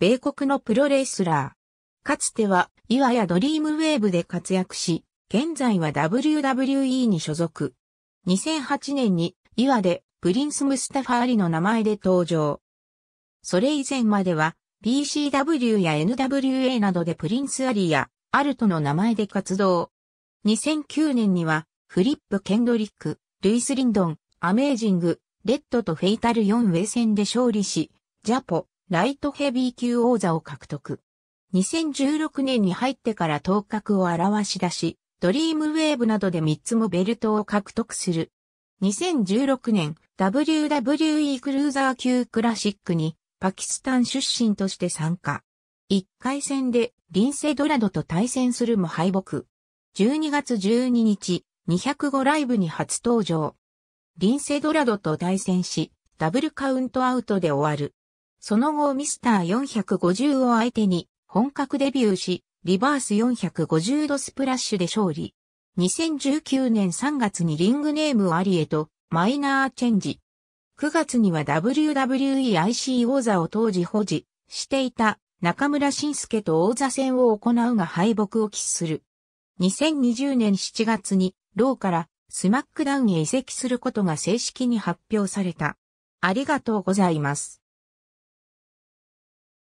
米国のプロレスラー。かつては、岩やドリームウェーブで活躍し、現在は WWE に所属。2008年に、岩で、プリンス・ムスタファーリの名前で登場。それ以前までは、PCW や NWA などでプリンス・アリや、アルトの名前で活動。2009年には、フリップ・ケンドリック、ルイス・リンドン、アメージング、レッドとフェイタル4ウェイ戦で勝利し、ジャポ、ライトヘビー級王座を獲得。2016年に入ってから頭角を表し出し、ドリームウェーブなどで3つもベルトを獲得する。2016年、WWE クルーザー級クラシックにパキスタン出身として参加。1回戦でリンセドラドと対戦するも敗北。12月12日、205ライブに初登場。リンセドラドと対戦し、ダブルカウントアウトで終わる。その後ミスター450を相手に本格デビューし、リバース450度スプラッシュで勝利。2019年3月にリングネームをアリエとマイナーチェンジ。9月には WWEIC 王座を当時保持していた中村晋介と王座戦を行うが敗北を喫する。2020年7月にローからスマックダウンへ移籍することが正式に発表された。ありがとうございます。